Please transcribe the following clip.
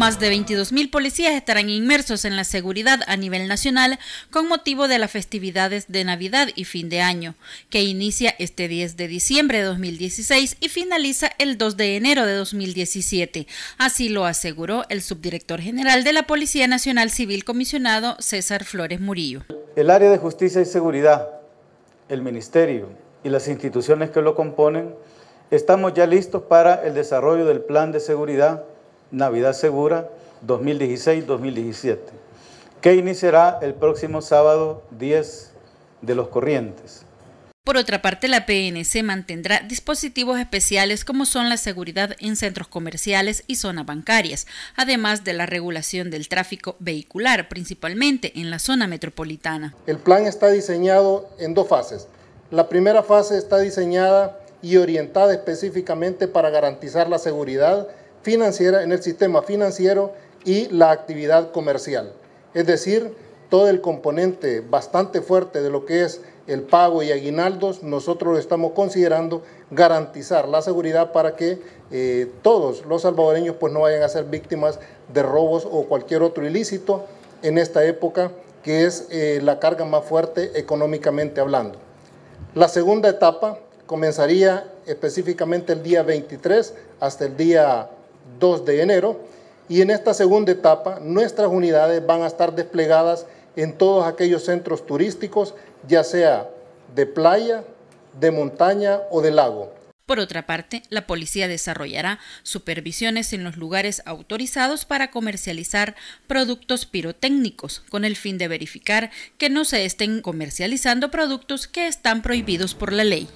más de 22.000 policías estarán inmersos en la seguridad a nivel nacional con motivo de las festividades de Navidad y fin de año, que inicia este 10 de diciembre de 2016 y finaliza el 2 de enero de 2017. Así lo aseguró el subdirector general de la Policía Nacional Civil comisionado César Flores Murillo. El área de justicia y seguridad, el Ministerio y las instituciones que lo componen, estamos ya listos para el desarrollo del plan de seguridad Navidad Segura 2016-2017, que iniciará el próximo sábado 10 de los corrientes. Por otra parte, la PNC mantendrá dispositivos especiales como son la seguridad en centros comerciales y zonas bancarias, además de la regulación del tráfico vehicular, principalmente en la zona metropolitana. El plan está diseñado en dos fases. La primera fase está diseñada y orientada específicamente para garantizar la seguridad financiera, en el sistema financiero y la actividad comercial. Es decir, todo el componente bastante fuerte de lo que es el pago y aguinaldos, nosotros lo estamos considerando garantizar la seguridad para que eh, todos los salvadoreños pues, no vayan a ser víctimas de robos o cualquier otro ilícito en esta época que es eh, la carga más fuerte económicamente hablando. La segunda etapa comenzaría específicamente el día 23 hasta el día 2 de enero y en esta segunda etapa nuestras unidades van a estar desplegadas en todos aquellos centros turísticos, ya sea de playa, de montaña o de lago. Por otra parte, la policía desarrollará supervisiones en los lugares autorizados para comercializar productos pirotécnicos, con el fin de verificar que no se estén comercializando productos que están prohibidos por la ley.